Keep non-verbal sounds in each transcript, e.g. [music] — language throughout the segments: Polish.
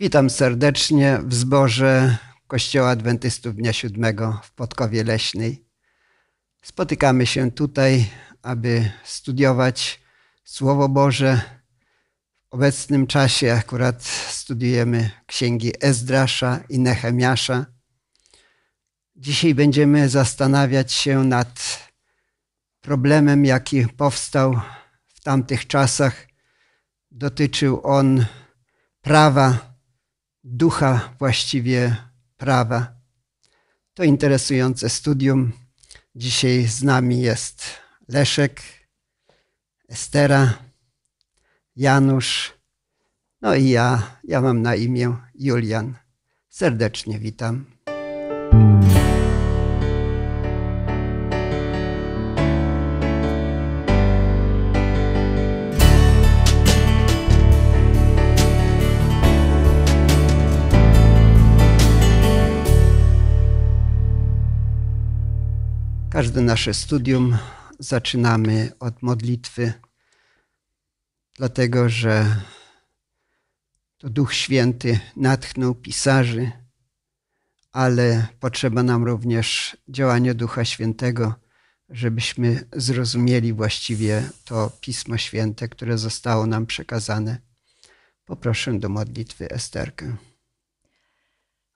Witam serdecznie w zborze Kościoła Adwentystów Dnia Siódmego w Podkowie Leśnej. Spotykamy się tutaj, aby studiować Słowo Boże. W obecnym czasie akurat studiujemy księgi Ezdrasza i Nehemiasza. Dzisiaj będziemy zastanawiać się nad problemem, jaki powstał w tamtych czasach. Dotyczył on prawa ducha właściwie prawa. To interesujące studium. Dzisiaj z nami jest Leszek, Estera, Janusz, no i ja, ja mam na imię Julian. Serdecznie witam. Każde nasze studium zaczynamy od modlitwy, dlatego że to Duch Święty natchnął pisarzy, ale potrzeba nam również działania Ducha Świętego, żebyśmy zrozumieli właściwie to Pismo Święte, które zostało nam przekazane. Poproszę do modlitwy Esterkę.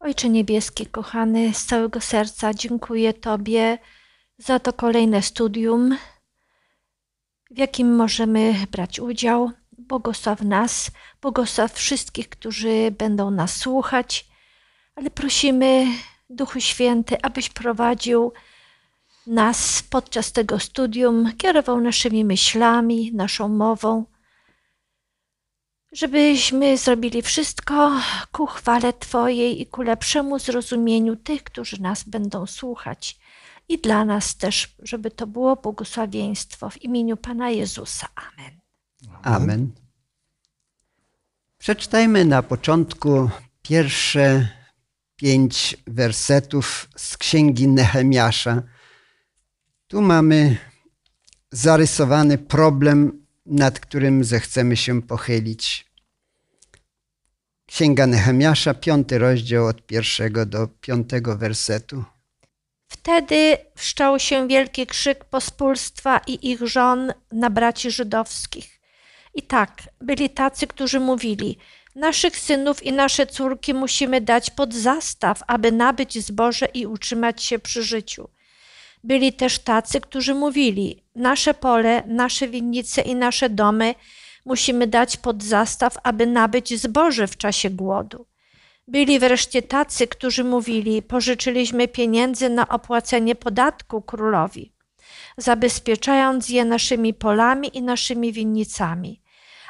Ojcze Niebieski, kochany, z całego serca dziękuję Tobie za to kolejne studium, w jakim możemy brać udział. Błogosław nas, błogosław wszystkich, którzy będą nas słuchać, ale prosimy Duchu Święty, abyś prowadził nas podczas tego studium, kierował naszymi myślami, naszą mową, żebyśmy zrobili wszystko ku chwale Twojej i ku lepszemu zrozumieniu tych, którzy nas będą słuchać i dla nas też, żeby to było błogosławieństwo w imieniu Pana Jezusa. Amen. Amen. Przeczytajmy na początku pierwsze pięć wersetów z księgi Nehemiasza. Tu mamy zarysowany problem, nad którym zechcemy się pochylić. Księga Nehemiasza, piąty rozdział od pierwszego do piątego wersetu. Wtedy wszczął się wielki krzyk pospólstwa i ich żon na braci żydowskich. I tak, byli tacy, którzy mówili: Naszych synów i nasze córki musimy dać pod zastaw, aby nabyć zboże i utrzymać się przy życiu. Byli też tacy, którzy mówili: Nasze pole, nasze winnice i nasze domy musimy dać pod zastaw, aby nabyć zboże w czasie głodu. Byli wreszcie tacy, którzy mówili: Pożyczyliśmy pieniędzy na opłacenie podatku królowi, zabezpieczając je naszymi polami i naszymi winnicami.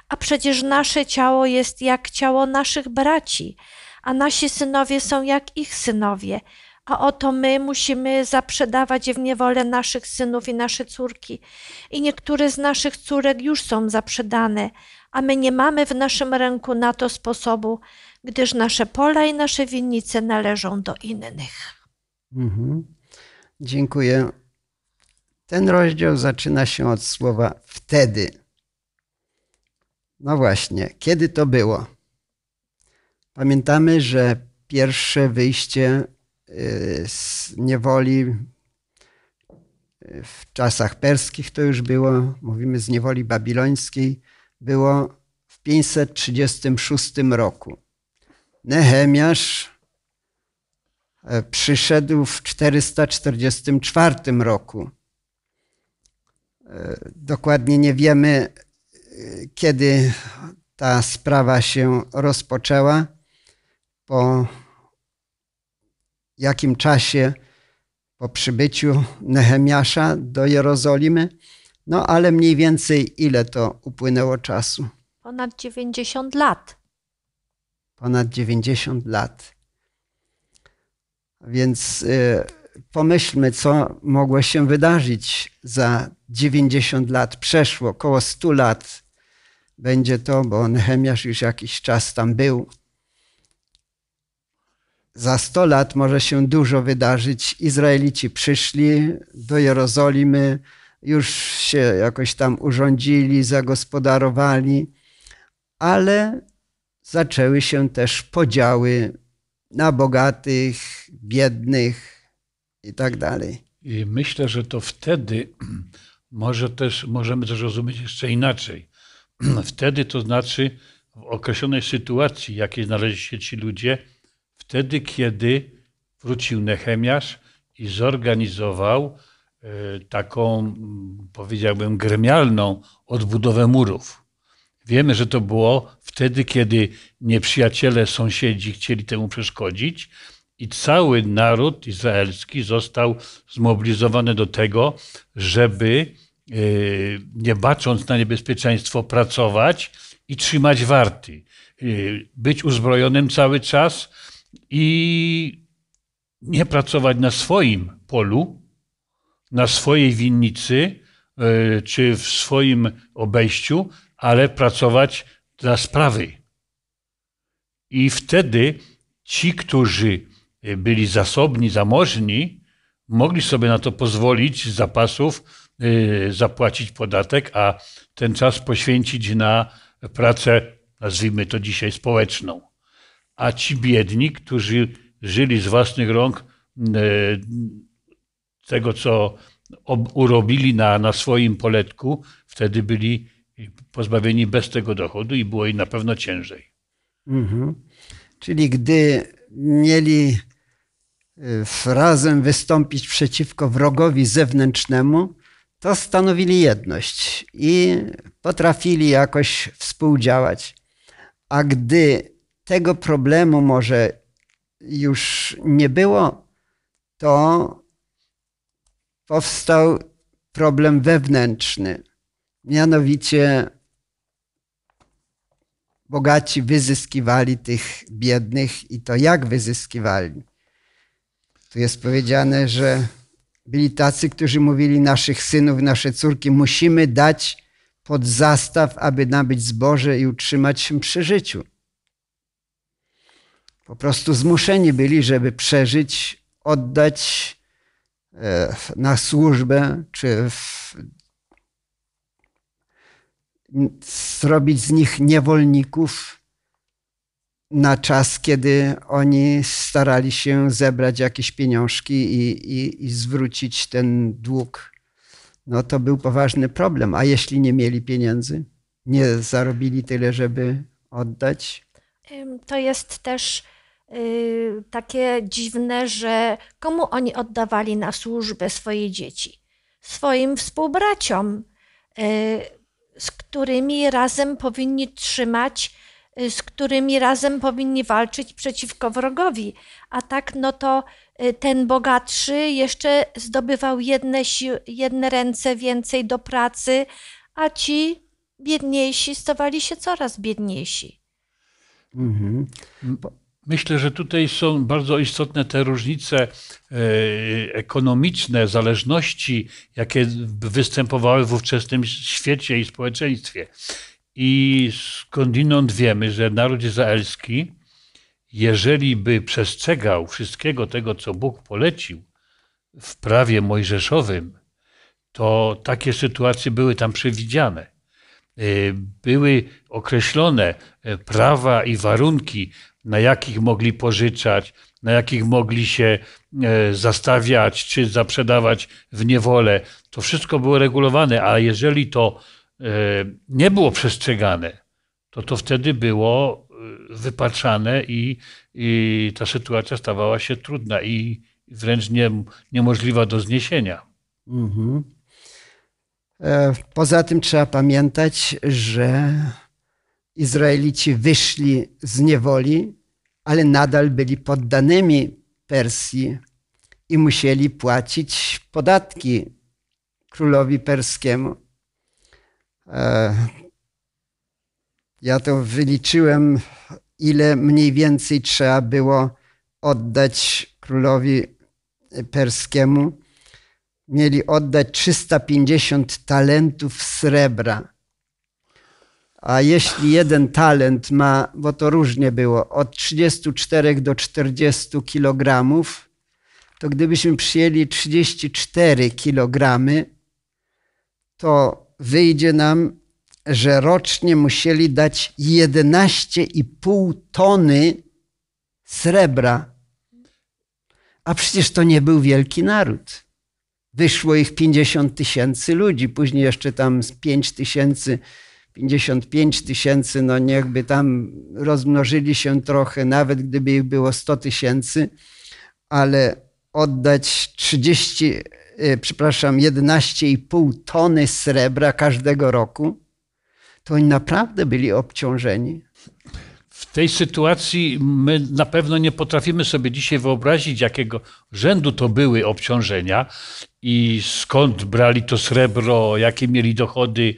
A przecież nasze ciało jest jak ciało naszych braci, a nasi synowie są jak ich synowie. A oto my musimy zaprzedawać w niewolę naszych synów i nasze córki. I niektóre z naszych córek już są zaprzedane, a my nie mamy w naszym ręku na to sposobu, gdyż nasze pola i nasze winnice należą do innych. Mhm. Dziękuję. Ten rozdział zaczyna się od słowa wtedy. No właśnie, kiedy to było? Pamiętamy, że pierwsze wyjście y, z niewoli y, w czasach perskich to już było, mówimy z niewoli babilońskiej, było w 536 roku. Nehemiasz e, przyszedł w 444 roku. E, dokładnie nie wiemy, e, kiedy ta sprawa się rozpoczęła, po jakim czasie po przybyciu Nehemiasza do Jerozolimy, no ale mniej więcej ile to upłynęło czasu? Ponad 90 lat ponad 90 lat. Więc y, pomyślmy, co mogło się wydarzyć za 90 lat. Przeszło około 100 lat. Będzie to, bo Nehemiasz już jakiś czas tam był. Za 100 lat może się dużo wydarzyć. Izraelici przyszli do Jerozolimy, już się jakoś tam urządzili, zagospodarowali, ale zaczęły się też podziały na bogatych, biednych i tak dalej. I myślę, że to wtedy [clears throat] może też, możemy też rozumieć jeszcze inaczej. [clears throat] Wtedy to znaczy w określonej sytuacji, jakiej znaleźli się ci ludzie, wtedy kiedy wrócił Nehemiasz i zorganizował e, taką, powiedziałbym, gremialną odbudowę murów. Wiemy, że to było wtedy, kiedy nieprzyjaciele, sąsiedzi chcieli temu przeszkodzić, i cały naród izraelski został zmobilizowany do tego, żeby e, nie bacząc na niebezpieczeństwo, pracować i trzymać warty, e, być uzbrojonym cały czas i nie pracować na swoim polu, na swojej winnicy e, czy w swoim obejściu, ale pracować dla sprawy. I wtedy ci, którzy e, byli zasobni, zamożni, mogli sobie na to pozwolić z zapasów, e, zapłacić podatek, a ten czas poświęcić na pracę, nazwijmy to dzisiaj społeczną. A ci biedni, którzy żyli z własnych rąk e, tego, co urobili na, na swoim poletku, wtedy byli pozbawieni bez tego dochodu i było im na pewno ciężej. Mhm. Czyli gdy mieli y, razem wystąpić przeciwko wrogowi zewnętrznemu, to stanowili jedność i potrafili jakoś współdziałać. A gdy tego problemu może już nie było, to powstał problem wewnętrzny Mianowicie bogaci wyzyskiwali tych biednych i to jak wyzyskiwali. Tu jest powiedziane, że byli tacy, którzy mówili naszych synów, nasze córki, musimy dać pod zastaw, aby nabyć zboże i utrzymać się przy życiu. Po prostu zmuszeni byli, żeby przeżyć, oddać e, na służbę czy w, zrobić z nich niewolników na czas, kiedy oni starali się zebrać jakieś pieniążki i, i, i zwrócić ten dług. No to był poważny problem. A jeśli nie mieli pieniędzy, nie zarobili tyle, żeby oddać? To jest też yy, takie dziwne, że komu oni oddawali na służbę swoje dzieci? Swoim współbraciom. Yy, z którymi razem powinni trzymać, y, z którymi razem powinni walczyć przeciwko wrogowi. A tak, no to y, ten bogatszy jeszcze zdobywał jedne, jedne ręce więcej do pracy, a ci biedniejsi stawali się coraz biedniejsi. Mhm. Myślę, że tutaj są bardzo istotne te różnice e, ekonomiczne, zależności, jakie występowały w ówczesnym świecie i społeczeństwie. I skądinąd wiemy, że naród izraelski, jeżeli by przestrzegał wszystkiego tego, co Bóg polecił w prawie mojżeszowym, to takie sytuacje były tam przewidziane e, były określone e, prawa i warunki na jakich mogli pożyczać, na jakich mogli się e, zastawiać czy zaprzedawać w niewolę. To wszystko było regulowane, a jeżeli to e, nie było przestrzegane, to to wtedy było e, wypaczane i, i ta sytuacja stawała się trudna i wręcz nie, niemożliwa do zniesienia. Mhm. Poza tym trzeba pamiętać, że Izraelici wyszli z niewoli, ale nadal byli poddanymi Persji i musieli płacić podatki królowi perskiemu. E, ja to wyliczyłem, ile mniej więcej trzeba było oddać królowi perskiemu. Mieli oddać 350 talentów srebra. A jeśli jeden talent ma, bo to różnie było, od 34 do 40 kilogramów, to gdybyśmy przyjęli 34 kilogramy, to wyjdzie nam, że rocznie musieli dać 11,5 tony srebra. A przecież to nie był wielki naród. Wyszło ich 50 tysięcy ludzi, później jeszcze tam 5 tysięcy 000 55 tysięcy, no niechby tam rozmnożyli się trochę, nawet gdyby ich było 100 tysięcy, ale oddać 30, e, przepraszam, 11,5 tony srebra każdego roku, to oni naprawdę byli obciążeni. W tej sytuacji my na pewno nie potrafimy sobie dzisiaj wyobrazić, jakiego rzędu to były obciążenia i skąd brali to srebro, jakie mieli dochody,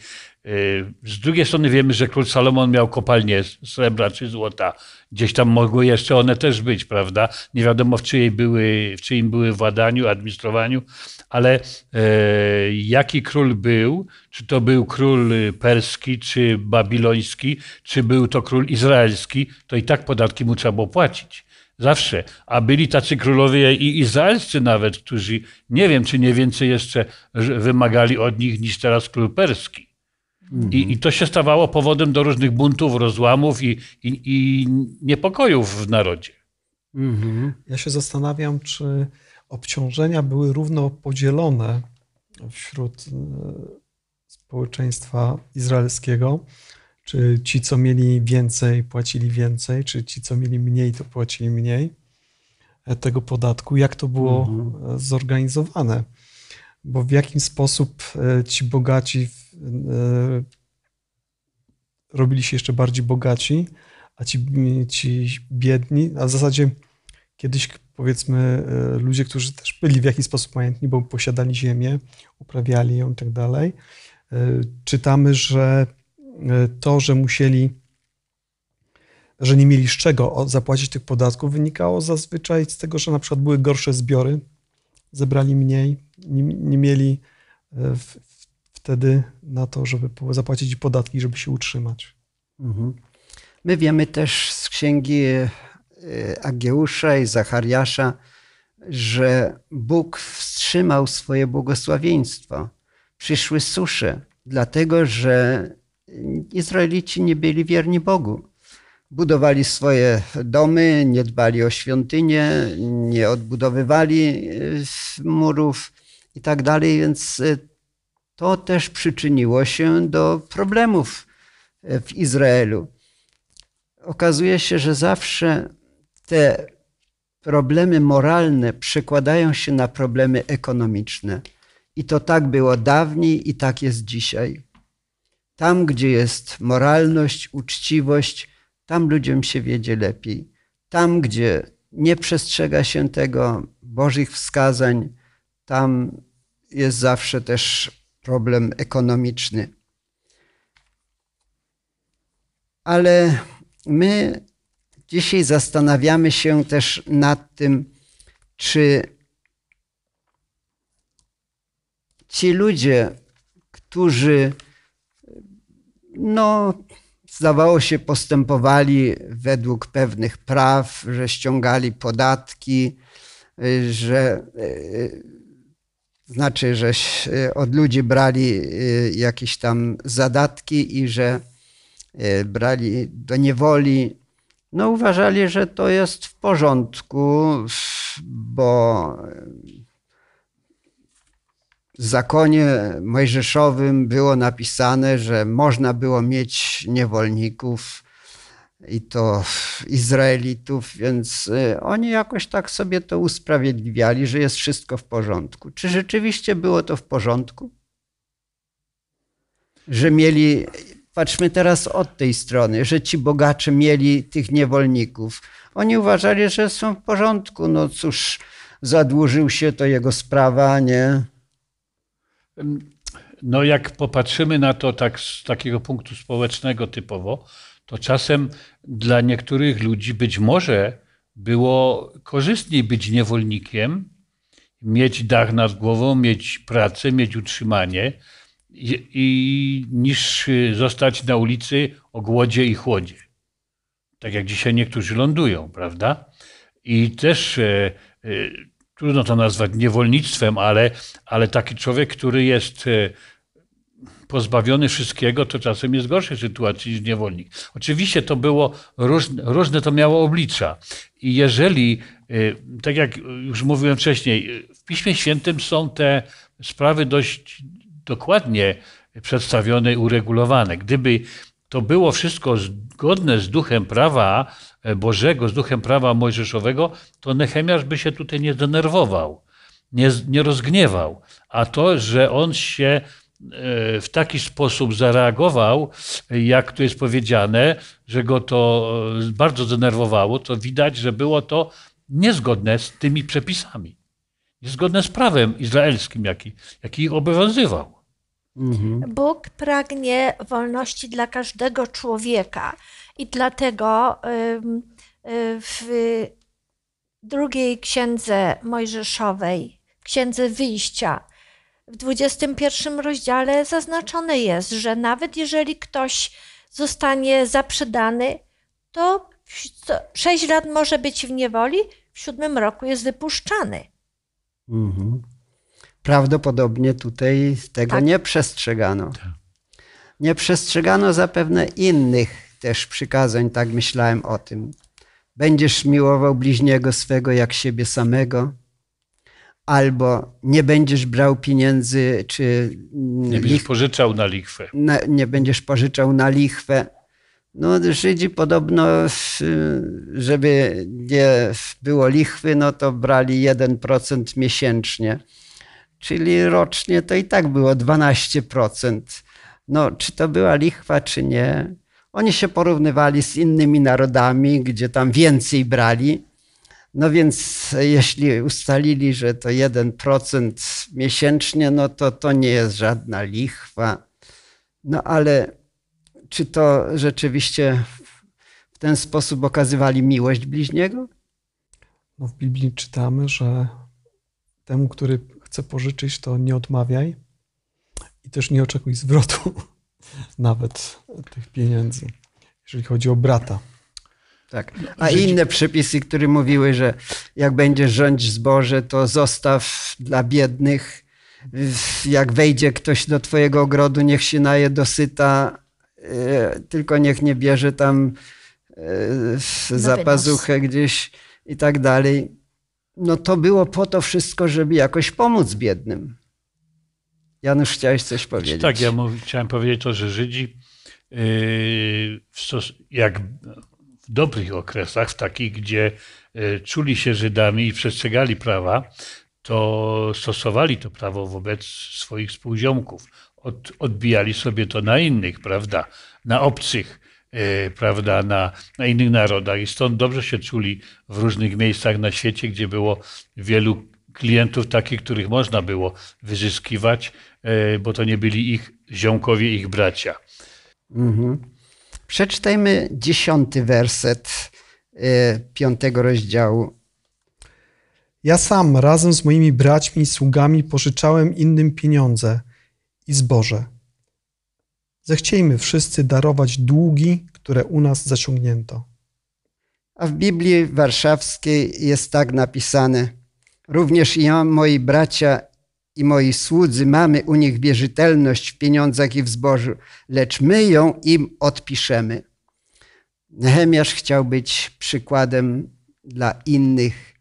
Y, z drugiej strony wiemy, że król Salomon miał kopalnie srebra czy złota. Gdzieś tam mogły jeszcze one też być, prawda? Nie wiadomo w, czyjej były, w czyim były władaniu, administrowaniu, ale e, jaki król był, czy to był król perski, czy babiloński, czy był to król izraelski, to i tak podatki mu trzeba było płacić. Zawsze. A byli tacy królowie i izraelscy nawet, którzy nie wiem, czy nie więcej jeszcze wymagali od nich niż teraz król perski. I, I, to się stawało powodem do różnych buntów, rozłamów i, i, i niepokojów w narodzie. Mhm. Ja się zastanawiam, czy obciążenia były równo podzielone wśród e, społeczeństwa izraelskiego. Czy ci, co mieli więcej, płacili więcej, czy ci, co mieli mniej, to płacili mniej e, tego podatku? Jak to było mhm. E, zorganizowane? Bo w jaki sposób ci bogaci w E, robili się jeszcze bardziej bogaci, a ci, ci biedni, a w zasadzie kiedyś powiedzmy e, ludzie, którzy też byli w jakiś sposób majątni, bo posiadali ziemię, uprawiali ją i tak dalej, e, czytamy, że to, że musieli, że nie mieli z czego zapłacić tych podatków, wynikało zazwyczaj z tego, że na przykład były gorsze zbiory, zebrali mniej, nie, nie mieli w, wtedy na to, żeby zapłacić podatki, żeby się utrzymać. Mhm. My wiemy też z księgi e, Ageusza i Zachariasza, że Bóg wstrzymał swoje błogosławieństwo. Przyszły susze, dlatego że Izraelici nie byli wierni Bogu. Budowali swoje domy, nie dbali o świątynie, nie odbudowywali e, murów i tak dalej, więc e, to też przyczyniło się do problemów e, w Izraelu. Okazuje się, że zawsze te problemy moralne przekładają się na problemy ekonomiczne. I to tak było dawniej i tak jest dzisiaj. Tam, gdzie jest moralność, uczciwość, tam ludziom się wiedzie lepiej. Tam, gdzie nie przestrzega się tego Bożych wskazań, tam jest zawsze też problem ekonomiczny. Ale my dzisiaj zastanawiamy się też nad tym, czy ci ludzie, którzy no, zdawało się, postępowali według pewnych praw, że ściągali podatki, że e, e, znaczy, że y, od ludzi brali y, jakieś tam zadatki i że y, brali do niewoli. No uważali, że to jest w porządku, bo w zakonie mojżeszowym było napisane, że można było mieć niewolników i to Izraelitów, więc y, oni jakoś tak sobie to usprawiedliwiali, że jest wszystko w porządku. Czy rzeczywiście było to w porządku? Że mieli, patrzmy teraz od tej strony, że ci bogacze mieli tych niewolników. Oni uważali, że są w porządku. No cóż, zadłużył się, to jego sprawa, nie? No jak popatrzymy na to tak z takiego punktu społecznego typowo, to czasem dla niektórych ludzi być może było korzystniej być niewolnikiem, mieć dach nad głową, mieć pracę, mieć utrzymanie, i, i, niż zostać na ulicy o głodzie i chłodzie. Tak jak dzisiaj niektórzy lądują, prawda? I też e, e, trudno to nazwać niewolnictwem, ale, ale taki człowiek, który jest e, pozbawiony wszystkiego, to czasem jest gorszej sytuacji niż niewolnik. Oczywiście to było, różne, różne to miało oblicza. I jeżeli, y, tak jak już mówiłem wcześniej, y, w Piśmie Świętym są te sprawy dość dokładnie przedstawione uregulowane. Gdyby to było wszystko zgodne z duchem prawa e, Bożego, z duchem prawa mojżeszowego, to Nehemiasz by się tutaj nie denerwował, nie, nie rozgniewał. A to, że on się E, w taki sposób zareagował, jak tu jest powiedziane, że go to e, bardzo zdenerwowało, to widać, że było to niezgodne z tymi przepisami, niezgodne z prawem izraelskim, jaki, jaki ich obowiązywał. Mhm. Bóg pragnie wolności dla każdego człowieka i dlatego y, w drugiej księdze mojżeszowej, księdze wyjścia, w 21 rozdziale zaznaczone jest, że nawet jeżeli ktoś zostanie zaprzedany, to 6 lat może być w niewoli, w siódmym roku jest wypuszczany. Mhm. Prawdopodobnie tutaj tego tak. nie przestrzegano. Tak. Nie przestrzegano zapewne innych też przykazań, tak myślałem o tym. Będziesz miłował bliźniego swego jak siebie samego albo nie będziesz brał pieniędzy, czy. Nie mm, będziesz lich... pożyczał na lichwę. Na, nie będziesz pożyczał na lichwę. No, Żydzi podobno, żeby nie było lichwy, no to brali 1% miesięcznie, czyli rocznie to i tak było 12%. No, czy to była lichwa, czy nie? Oni się porównywali z innymi narodami, gdzie tam więcej brali no więc jeśli ustalili, że to 1% miesięcznie, no to to nie jest żadna lichwa. No ale czy to rzeczywiście w ten sposób okazywali miłość bliźniego? No w Biblii czytamy, że temu, który chce pożyczyć, to nie odmawiaj i też nie oczekuj zwrotu [laughs] nawet tych pieniędzy, jeżeli chodzi o brata. Tak. No, A inne przepisy, które mówiły, że jak będziesz rządzić zboże, to zostaw dla biednych. Jak wejdzie ktoś do twojego ogrodu, niech się naje dosyta, e, tylko niech nie bierze tam e, zapazuchę gdzieś i tak dalej. No to było po to wszystko, żeby jakoś pomóc biednym. Janusz, chciałeś coś znaczy, powiedzieć? Tak, ja chciałem powiedzieć to, że Żydzi y, jak w dobrych okresach, w takich, gdzie e, czuli się Żydami i przestrzegali prawa, to stosowali to prawo wobec swoich współziomków. Od, odbijali sobie to na innych, prawda? Na obcych, yy, prawda? Na, na innych narodach. I stąd dobrze się czuli w różnych miejscach na świecie, gdzie było wielu klientów takich, których można było wyzyskiwać, yy, bo to nie byli ich ziomkowie, ich bracia. Mhm. Przeczytajmy dziesiąty werset e, piątego rozdziału. Ja sam razem z moimi braćmi i sługami pożyczałem innym pieniądze i zboże. Zechciejmy wszyscy darować długi, które u nas zaciągnięto. A w Biblii Warszawskiej jest tak napisane: Również ja, moi bracia i moi słudzy mamy u nich wierzytelność w pieniądzach i w zbożu, lecz my ją im odpiszemy. Nehemiasz chciał być przykładem dla innych,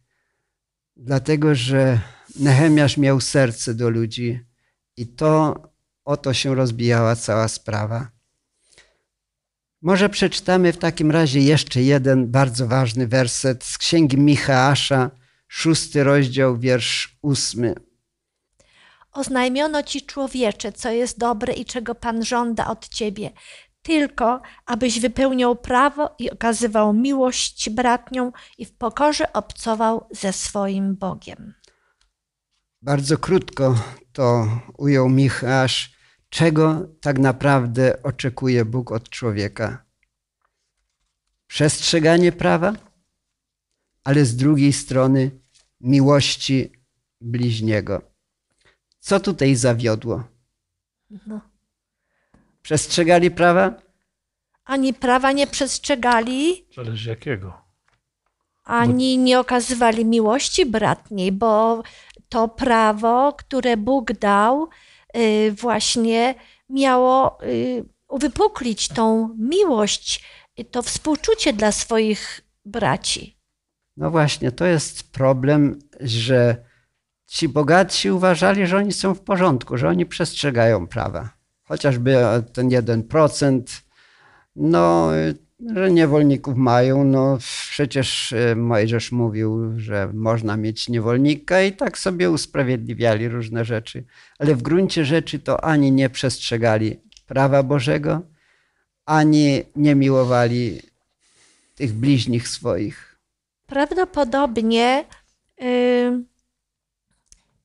dlatego że Nehemiasz miał serce do ludzi i to o to się rozbijała cała sprawa. Może przeczytamy w takim razie jeszcze jeden bardzo ważny werset z Księgi Michała, szósty rozdział, wiersz ósmy. Oznajmiono ci człowiecze, co jest dobre i czego Pan żąda od ciebie, tylko abyś wypełniał prawo i okazywał miłość bratnią i w pokorze obcował ze swoim Bogiem. Bardzo krótko to ujął Michał, czego tak naprawdę oczekuje Bóg od człowieka. Przestrzeganie prawa, ale z drugiej strony miłości bliźniego. Co tutaj zawiodło? No. Przestrzegali prawa? Ani prawa nie przestrzegali. Zależy jakiego. Ani nie okazywali miłości bratniej, bo to prawo, które Bóg dał, y, właśnie miało y, uwypuklić tą miłość, y, to współczucie dla swoich braci. No właśnie, to jest problem, że ci bogatsi uważali, że oni są w porządku, że oni przestrzegają prawa. Chociażby e, ten 1%, no, że niewolników mają. No, przecież e, Mojżesz mówił, że można mieć niewolnika i tak sobie usprawiedliwiali różne rzeczy. Ale w gruncie rzeczy to ani nie przestrzegali prawa Bożego, ani nie miłowali tych bliźnich swoich. Prawdopodobnie. Yy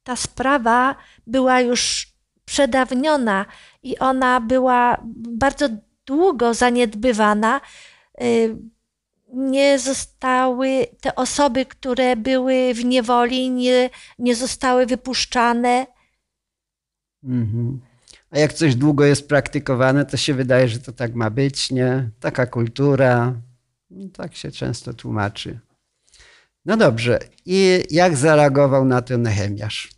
ta sprawa była już przedawniona i ona była bardzo długo zaniedbywana. Y, nie zostały te osoby, które były w niewoli, nie, nie zostały wypuszczane. Mhm. A jak coś długo jest praktykowane, to się wydaje, że to tak ma być, nie? Taka kultura. No, tak się często tłumaczy. No dobrze. I jak zareagował na to Nehemiasz?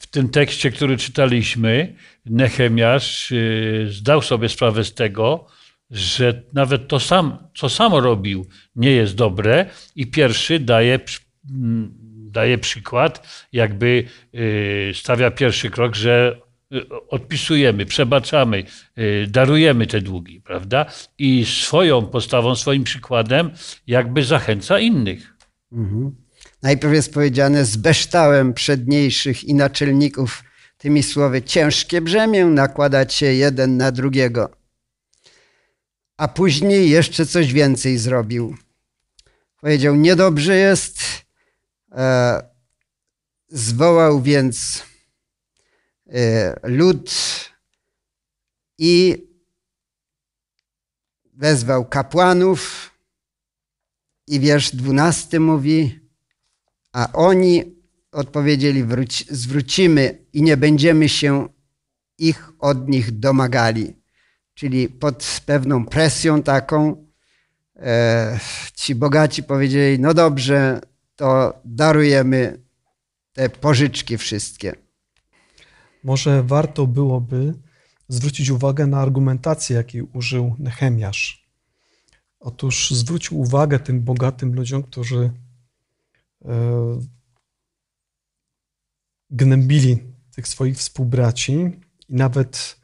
w tym tekście, który czytaliśmy, Nehemiasz y, zdał sobie sprawę z tego, że nawet to, sam, co samo robił, nie jest dobre, i pierwszy daje, mm, daje przykład, jakby y, stawia pierwszy krok, że y, odpisujemy, przebaczamy, darujemy te długi, prawda? I swoją postawą, swoim przykładem, jakby zachęca innych. Mhm. Najpierw jest powiedziane z beształem przedniejszych i naczelników tymi słowy ciężkie brzemię nakładać się jeden na drugiego. A później jeszcze coś więcej zrobił. Powiedział, niedobrze jest. E, zwołał więc e, lud i wezwał kapłanów. I wiersz dwunasty mówi, a oni odpowiedzieli, wróć, zwrócimy i nie będziemy się ich od nich domagali. Czyli pod pewną presją taką e, ci bogaci powiedzieli, no dobrze, to darujemy te pożyczki wszystkie. Może warto byłoby zwrócić uwagę na argumentację, jakiej użył Nehemiasz. Otóż zwrócił uwagę tym bogatym ludziom, którzy E, gnębili tych swoich współbraci i nawet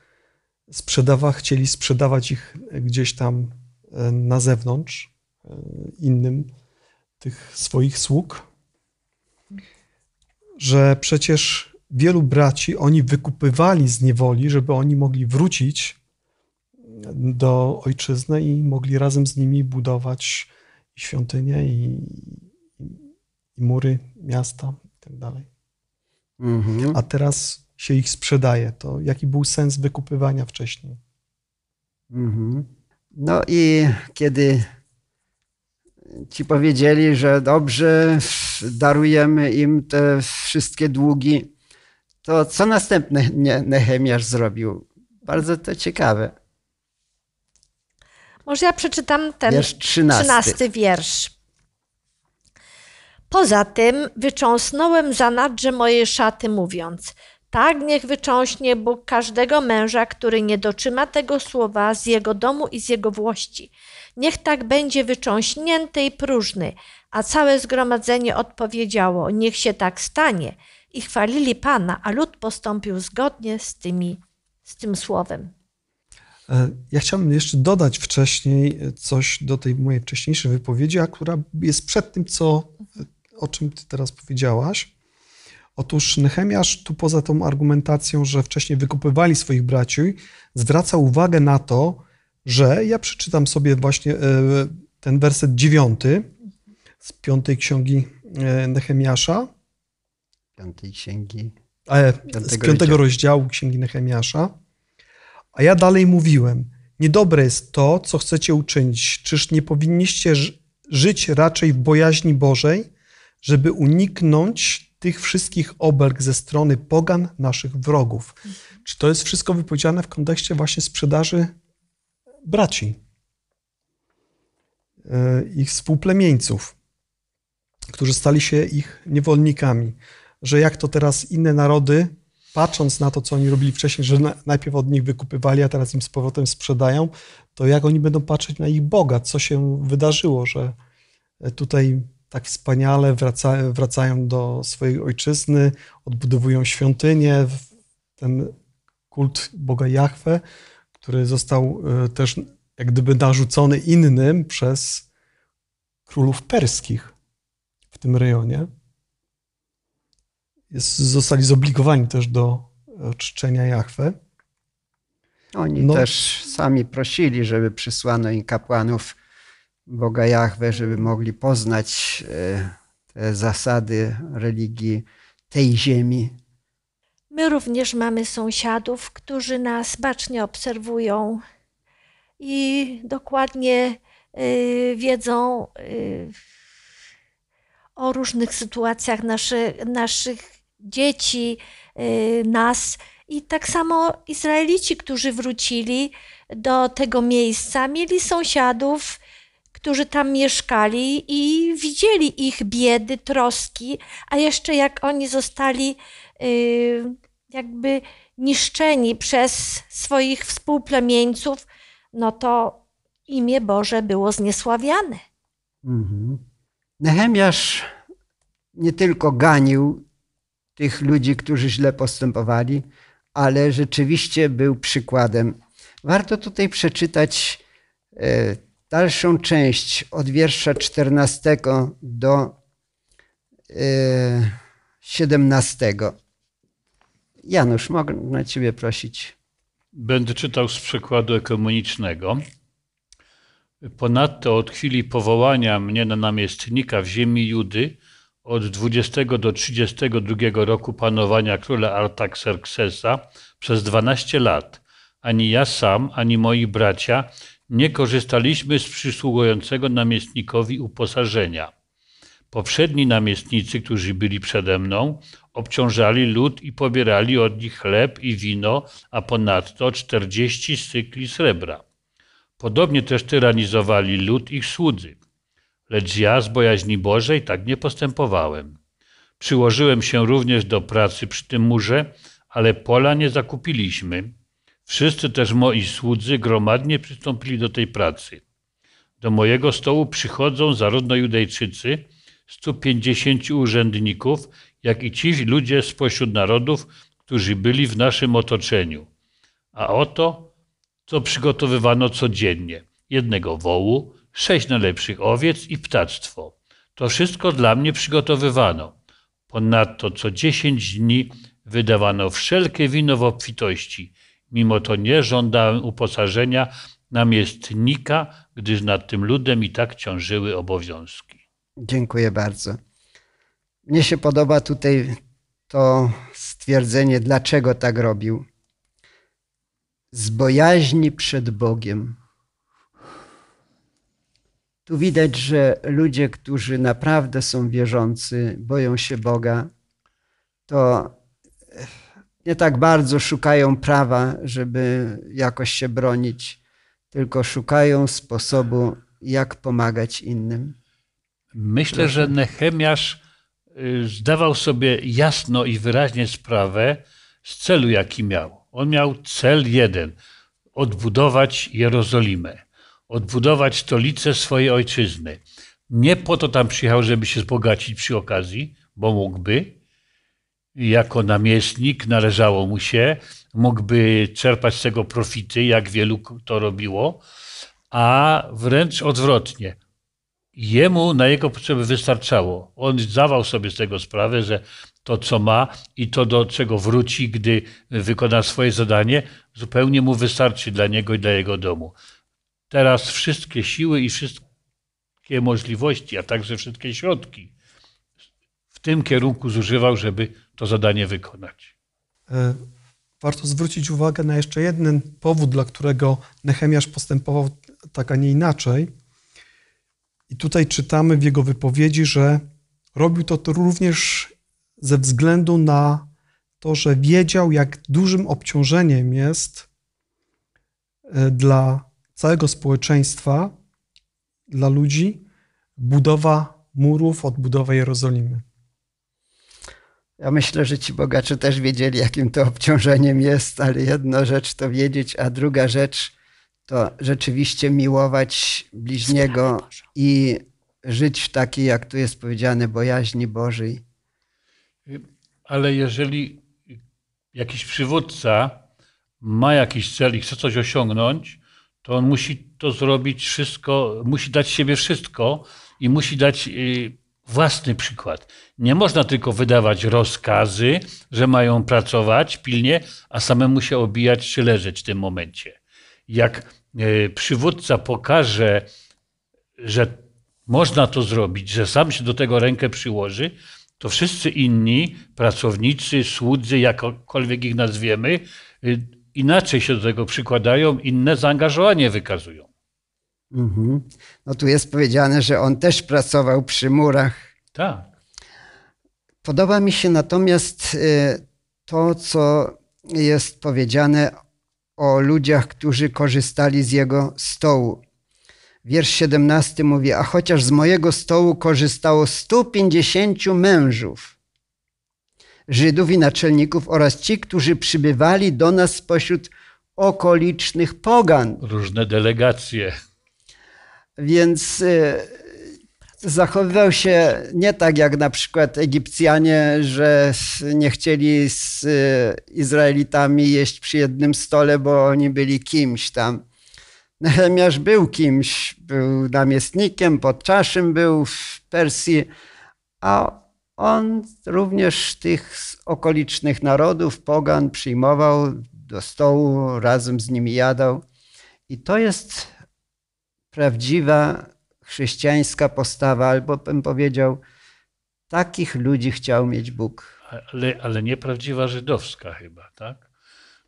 sprzedawa, chcieli sprzedawać ich gdzieś tam e, na zewnątrz e, innym tych swoich sług, że przecież wielu braci oni wykupywali z niewoli, żeby oni mogli wrócić do ojczyzny i mogli razem z nimi budować świątynię i, mury miasta itd. Tak dalej. Mhm. A teraz się ich sprzedaje. To jaki był sens wykupywania wcześniej? Mhm. No i kiedy ci powiedzieli, że dobrze, darujemy im te wszystkie długi, to co następny Nehemiasz zrobił? Bardzo to ciekawe. Może ja przeczytam ten trzynasty wiersz. Poza tym wycząsnąłem zanadrze mojej szaty, mówiąc: Tak niech wycząśnie Bóg każdego męża, który nie dotrzyma tego słowa z jego domu i z jego włości. Niech tak będzie wycząśnięty i próżny. A całe zgromadzenie odpowiedziało: Niech się tak stanie. I chwalili Pana, a lud postąpił zgodnie z, tymi, z tym słowem. E, ja chciałbym jeszcze dodać wcześniej e, coś do tej mojej wcześniejszej wypowiedzi, a która jest przed tym, co e, o czym ty teraz powiedziałaś. Otóż Nehemiasz tu poza tą argumentacją, że wcześniej wykupywali swoich braci, zwraca uwagę na to, że ja przeczytam sobie właśnie e, ten werset dziewiąty z piątej księgi e, Nehemiasza. Piątej księgi. E, z piątego rozdziału księgi Nehemiasza. A ja dalej mówiłem, niedobre jest to, co chcecie uczynić. Czyż nie powinniście żyć raczej w bojaźni Bożej? żeby uniknąć tych wszystkich obelg ze strony pogan, naszych wrogów. Mhm. Czy to jest wszystko wypowiedziane w kontekście właśnie sprzedaży braci, e, ich współplemieńców, którzy stali się ich niewolnikami? Że jak to teraz inne narody, patrząc na to, co oni robili wcześniej, że najpierw od nich wykupywali, a teraz im z powrotem sprzedają, to jak oni będą patrzeć na ich Boga, co się wydarzyło, że tutaj tak wspaniale wraca, wracają do swojej ojczyzny, odbudowują świątynię, ten kult Boga Jahwe, który został e, też jak gdyby narzucony innym przez królów perskich w tym rejonie. Jest, zostali zobligowani też do e, czczenia Jahwe. Oni no, też sami prosili, żeby przysłano im kapłanów Boga Jahwe, żeby mogli poznać e, te zasady religii tej ziemi. My również mamy sąsiadów, którzy nas bacznie obserwują i dokładnie e, wiedzą e, o różnych sytuacjach naszych dzieci, nas. I tak samo Izraelici, którzy wrócili do tego miejsca, mieli sąsiadów, którzy tam mieszkali i widzieli ich biedy, troski, a jeszcze jak oni zostali y, jakby niszczeni przez swoich współplemieńców, no to imię Boże było zniesławiane. Mhm. Nehemiasz nie tylko ganił tych ludzi, którzy źle postępowali, ale rzeczywiście był przykładem. Warto tutaj przeczytać e, dalszą część od wiersza 14 do 17. E, Janusz, mogę na ciebie prosić. Będę czytał z przykładu ekumenicznego. Ponadto od chwili powołania mnie na namiestnika w ziemi Judy, od 20 do 32 roku panowania króla Artaxerxesa przez 12 lat, ani ja sam, ani moi bracia nie korzystaliśmy z przysługującego namiestnikowi uposażenia. Poprzedni namiestnicy, którzy byli przede mną, obciążali lud i pobierali od nich chleb i wino, a ponadto czterdzieści cykli srebra. Podobnie też tyranizowali lud ich słudzy. Lecz ja z bojaźni Bożej tak nie postępowałem. Przyłożyłem się również do pracy przy tym murze, ale pola nie zakupiliśmy, Wszyscy też moi słudzy gromadnie przystąpili do tej pracy. Do mojego stołu przychodzą zarówno Judejczycy, 150 urzędników, jak i ci ludzie spośród narodów, którzy byli w naszym otoczeniu. A oto, co przygotowywano codziennie: jednego wołu, sześć najlepszych owiec i ptactwo. To wszystko dla mnie przygotowywano. Ponadto co dziesięć dni wydawano wszelkie wino w obfitości, Mimo to nie żądałem uposażenia namiestnika, gdyż nad tym ludem i tak ciążyły obowiązki. Dziękuję bardzo. Mnie się podoba tutaj to stwierdzenie, dlaczego tak robił. Z bojaźni przed Bogiem. Tu widać, że ludzie, którzy naprawdę są wierzący, boją się Boga, to nie tak bardzo szukają prawa, żeby jakoś się bronić, tylko szukają sposobu, jak pomagać innym. Myślę, Proszę. że Nehemiasz y, zdawał sobie jasno i wyraźnie sprawę z celu, jaki miał. On miał cel jeden: odbudować Jerozolimę, odbudować stolicę swojej ojczyzny. Nie po to tam przyjechał, żeby się zbogacić przy okazji, bo mógłby, jako namiestnik, należało mu się, mógłby czerpać z tego profity, jak wielu to robiło, a wręcz odwrotnie. Jemu na jego potrzeby wystarczało. On zdawał sobie z tego sprawę, że to, co ma i to, do czego wróci, gdy wykona swoje zadanie, zupełnie mu wystarczy dla niego i dla jego domu. Teraz wszystkie siły i wszystkie możliwości, a także wszystkie środki tym kierunku zużywał, żeby to zadanie wykonać. E, warto zwrócić uwagę na jeszcze jeden powód, dla którego Nehemiasz postępował tak, a nie inaczej. I tutaj czytamy w jego wypowiedzi, że robił to, to również ze względu na to, że wiedział, jak dużym obciążeniem jest e, dla całego społeczeństwa, dla ludzi, budowa murów, odbudowa Jerozolimy. Ja myślę, że ci bogacze też wiedzieli, jakim to obciążeniem jest, ale jedna rzecz to wiedzieć, a druga rzecz to rzeczywiście miłować bliźniego i żyć w takiej, jak tu jest powiedziane, bojaźni Bożej. Ale jeżeli jakiś przywódca ma jakiś cel i chce coś osiągnąć, to on musi to zrobić wszystko, musi dać siebie wszystko i musi dać y, własny przykład. Nie można tylko wydawać rozkazy, że mają pracować pilnie, a samemu się obijać czy leżeć w tym momencie. Jak e, przywódca pokaże, że można to zrobić, że sam się do tego rękę przyłoży, to wszyscy inni, pracownicy, słudzy, jakkolwiek ich nazwiemy, y, inaczej się do tego przykładają, inne zaangażowanie wykazują. Mhm. No tu jest powiedziane, że on też pracował przy murach. Tak. Podoba mi się natomiast y, to, co jest powiedziane o ludziach, którzy korzystali z jego stołu. Wiersz 17 mówi: A chociaż z mojego stołu korzystało 150 mężów, Żydów i naczelników oraz ci, którzy przybywali do nas spośród okolicznych pogan. Różne delegacje. Więc y, zachowywał się nie tak jak na przykład Egipcjanie, że nie chcieli z y, Izraelitami jeść przy jednym stole, bo oni byli kimś tam. Nehemiasz był kimś, był namiestnikiem, podczaszym był w Persji, a on również tych okolicznych narodów, pogan, przyjmował do stołu, razem z nimi jadał. I to jest prawdziwa chrześcijańska postawa, albo bym powiedział, takich ludzi chciał mieć Bóg. Ale, ale nieprawdziwa żydowska chyba, tak?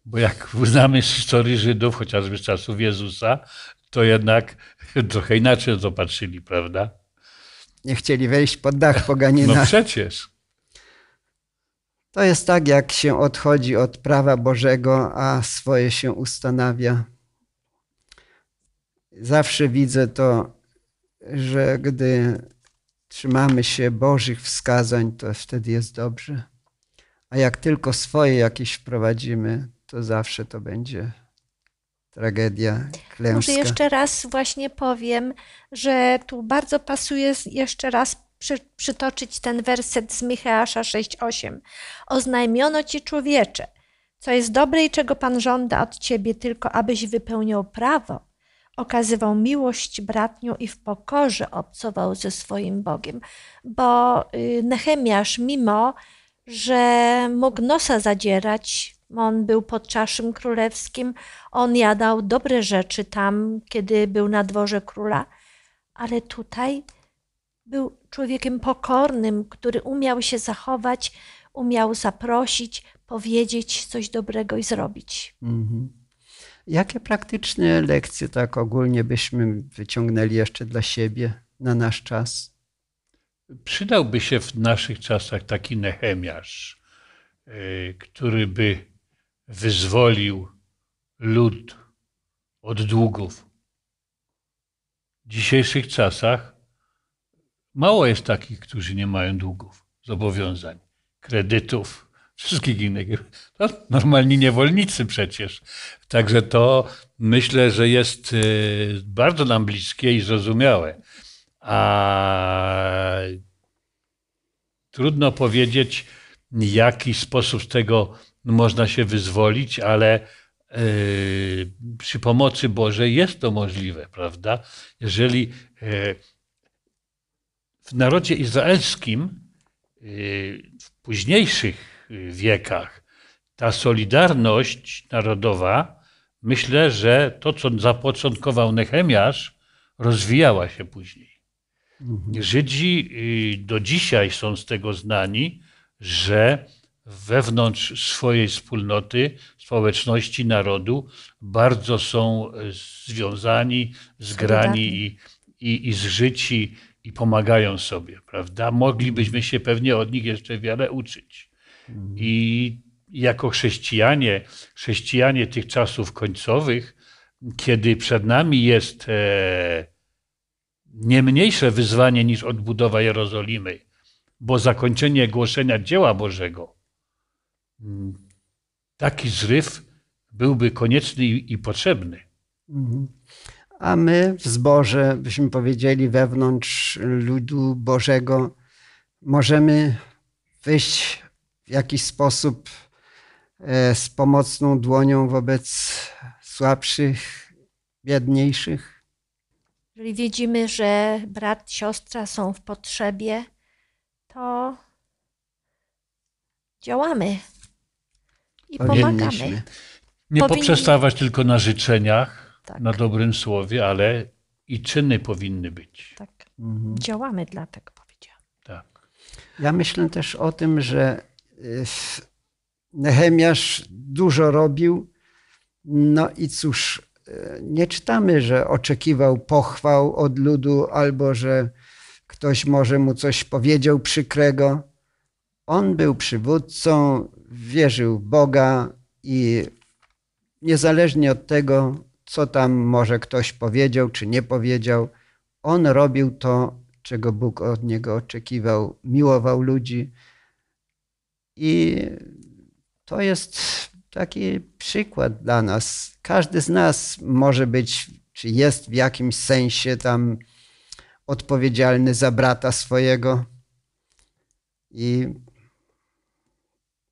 Bo jak znamy z historii Żydów, chociażby z czasów Jezusa, to jednak trochę inaczej to patrzyli, prawda? Nie chcieli wejść pod dach poganina. [laughs] No przecież. To jest tak, jak się odchodzi od prawa Bożego, a swoje się ustanawia. Zawsze widzę to, że gdy trzymamy się Bożych wskazań, to wtedy jest dobrze. A jak tylko swoje jakieś wprowadzimy, to zawsze to będzie tragedia, klęska. Może jeszcze raz właśnie powiem, że tu bardzo pasuje jeszcze raz przy, przytoczyć ten werset z Micheasza 6:8. Oznajmiono ci człowiecze, co jest dobre i czego Pan żąda od ciebie, tylko abyś wypełniał prawo okazywał miłość bratnią i w pokorze obcował ze swoim Bogiem. Bo y, Nehemiasz, mimo że mógł nosa zadzierać, on był pod czaszym królewskim, on jadał dobre rzeczy tam, kiedy był na dworze króla, ale tutaj był człowiekiem pokornym, który umiał się zachować, umiał zaprosić, powiedzieć coś dobrego i zrobić. Mhm. Jakie praktyczne lekcje tak ogólnie byśmy wyciągnęli jeszcze dla siebie na nasz czas? Przydałby się w naszych czasach taki nehemiarz, y, który by wyzwolił lud od długów. W dzisiejszych czasach mało jest takich, którzy nie mają długów, zobowiązań, kredytów, wszystkich innych. No, normalni niewolnicy przecież. Także to myślę, że jest y, bardzo nam bliskie i zrozumiałe. A trudno powiedzieć, jaki sposób z tego można się wyzwolić, ale y, przy pomocy Bożej jest to możliwe, prawda? Jeżeli y, w narodzie izraelskim, w późniejszych wiekach. Ta solidarność narodowa, myślę, że to, co zapoczątkował Nehemiasz, rozwijała się później. Mhm. Żydzi y, do dzisiaj są z tego znani, że wewnątrz swojej wspólnoty, społeczności, narodu bardzo są y, związani, zgrani i, i, i zżyci i pomagają sobie, prawda? Moglibyśmy się pewnie od nich jeszcze wiele uczyć. I jako chrześcijanie, chrześcijanie tych czasów końcowych, kiedy przed nami jest e, nie mniejsze wyzwanie niż odbudowa Jerozolimy, bo zakończenie głoszenia dzieła Bożego, mm, taki zryw byłby konieczny i potrzebny. A my w zborze, byśmy powiedzieli, wewnątrz ludu Bożego, możemy wyjść w jakiś sposób e, z pomocną dłonią wobec słabszych, biedniejszych. Jeżeli widzimy, że brat, siostra są w potrzebie, to działamy i pomagamy. Nie Powinni... poprzestawać tylko na życzeniach, tak. na dobrym słowie, ale i czyny powinny być. Tak. Mhm. Działamy dlatego, powiedziałam. Tak. Ja myślę też o tym, że Yy, Nehemiasz dużo robił. No i cóż, yy, nie czytamy, że oczekiwał pochwał od ludu albo że ktoś może mu coś powiedział przykrego. On był przywódcą, wierzył w Boga i niezależnie od tego, co tam może ktoś powiedział czy nie powiedział, on robił to, czego Bóg od niego oczekiwał, miłował ludzi, i to jest taki przykład dla nas. Każdy z nas może być, czy jest w jakimś sensie tam odpowiedzialny za brata swojego i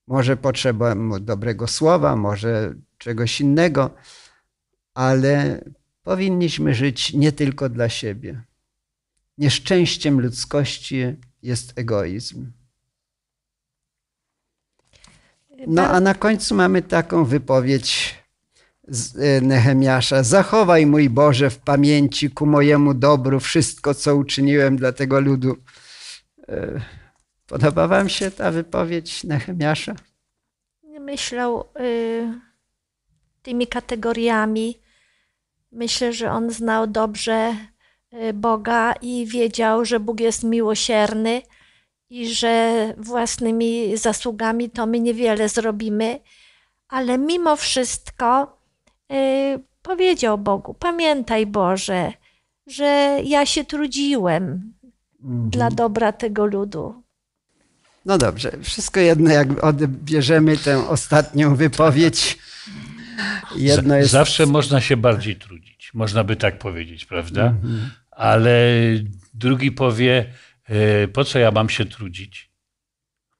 może potrzeba mu dobrego słowa, może czegoś innego, ale powinniśmy żyć nie tylko dla siebie. Nieszczęściem ludzkości jest egoizm. No a na końcu mamy taką wypowiedź e, Nehemiasza. Zachowaj mój Boże w pamięci ku mojemu dobru wszystko, co uczyniłem dla tego ludu. E, podoba wam się ta wypowiedź Nehemiasza? Myślał y, tymi kategoriami. Myślę, że on znał dobrze y, Boga i wiedział, że Bóg jest miłosierny i że własnymi zasługami to my niewiele zrobimy, ale mimo wszystko y, powiedział Bogu: Pamiętaj Boże, że ja się trudziłem mhm. dla dobra tego ludu. No dobrze, wszystko jedno, jak odbierzemy tę ostatnią wypowiedź. Jedno jest... Zawsze można się bardziej trudzić, można by tak powiedzieć, prawda? Mhm. Ale drugi powie, E, po co ja mam się trudzić?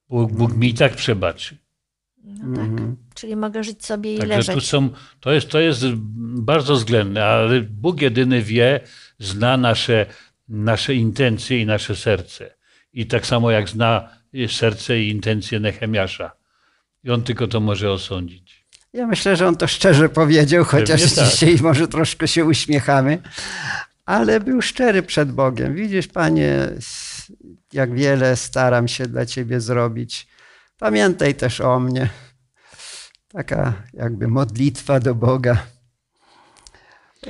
Bóg, Bóg mi i tak przebaczy. No tak. Mhm. Czyli mogę żyć sobie i Także leżeć. Tu są, to, jest, to jest bardzo względne, ale Bóg jedyny wie, zna nasze, nasze intencje i nasze serce. I tak samo jak zna serce i intencje Nehemiasza. I on tylko to może osądzić. Ja myślę, że on to szczerze powiedział, chociaż tak. dzisiaj może troszkę się uśmiechamy, ale był szczery przed Bogiem. Widzisz, panie, jak wiele staram się dla Ciebie zrobić. Pamiętaj też o mnie. Taka jakby modlitwa do Boga.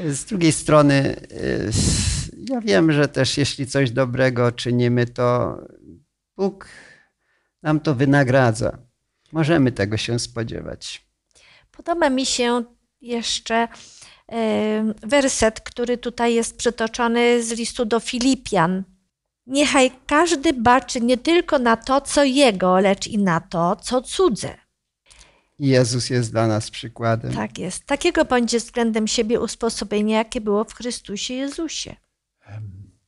Z drugiej strony, y, ja wiem, że też jeśli coś dobrego czynimy, to Bóg nam to wynagradza. Możemy tego się spodziewać. Podoba mi się jeszcze y, werset, który tutaj jest przytoczony z listu do Filipian. Niechaj każdy baczy nie tylko na to, co jego, lecz i na to, co cudze. Jezus jest dla nas przykładem. Tak jest. Takiego będzie względem siebie usposobienie, jakie było w Chrystusie Jezusie.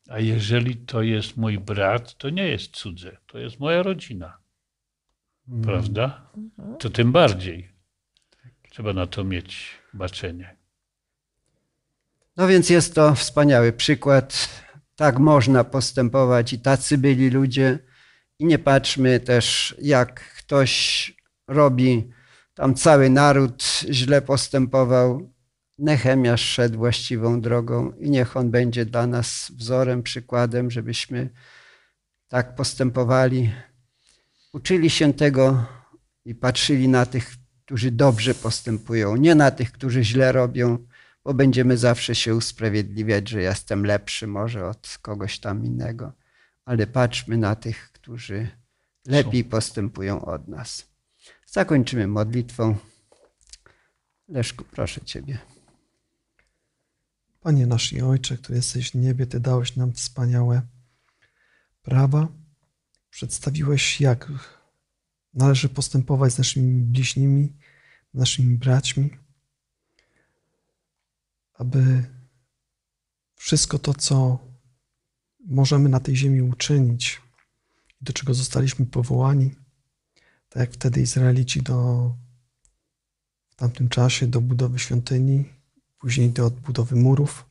A jeżeli to jest mój brat, to nie jest cudze, to jest moja rodzina. Mhm. Prawda? Mhm. To tym bardziej trzeba na to mieć baczenie. No więc jest to wspaniały przykład tak można postępować i tacy byli ludzie. I nie patrzmy też, jak ktoś robi, tam cały naród źle postępował. Nechemiasz szedł właściwą drogą i niech on będzie dla nas wzorem, przykładem, żebyśmy tak postępowali. Uczyli się tego i patrzyli na tych, którzy dobrze postępują, nie na tych, którzy źle robią bo będziemy zawsze się usprawiedliwiać, że jestem lepszy może od kogoś tam innego. Ale patrzmy na tych, którzy lepiej postępują od nas. Zakończymy modlitwą. Leszku, proszę Ciebie. Panie nasz i Ojcze, który jesteś w niebie, Ty dałeś nam wspaniałe prawa. Przedstawiłeś, jak należy postępować z naszymi bliźnimi, naszymi braćmi aby wszystko to, co możemy na tej ziemi uczynić, do czego zostaliśmy powołani, tak jak wtedy Izraelici do, w tamtym czasie do budowy świątyni, później do odbudowy murów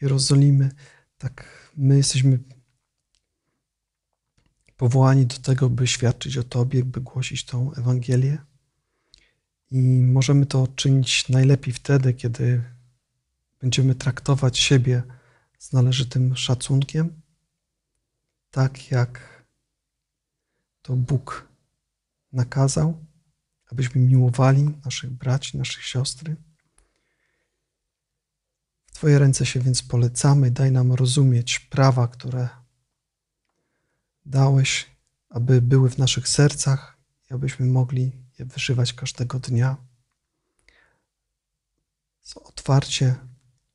Jerozolimy, tak my jesteśmy powołani do tego, by świadczyć o Tobie, by głosić tą Ewangelię. I możemy to czynić najlepiej wtedy, kiedy będziemy traktować siebie z należytym szacunkiem, tak jak to Bóg nakazał, abyśmy miłowali naszych braci, naszych siostry. W Twoje ręce się więc polecamy, daj nam rozumieć prawa, które dałeś, aby były w naszych sercach i abyśmy mogli je wyżywać każdego dnia. Z otwarcie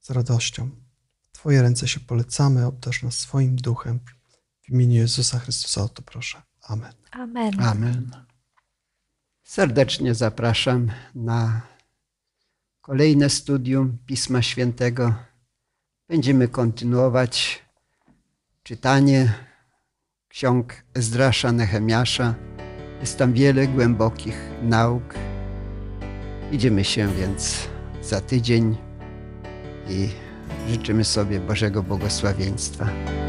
z radością. Twoje ręce się polecamy, obdarz nas swoim duchem. W imieniu Jezusa Chrystusa o to proszę. Amen. Amen. Amen. Serdecznie zapraszam na kolejne studium Pisma Świętego. Będziemy kontynuować czytanie ksiąg Ezdrasza Nehemiasza. Jest tam wiele głębokich nauk. Idziemy się więc za tydzień i życzymy sobie Bożego błogosławieństwa.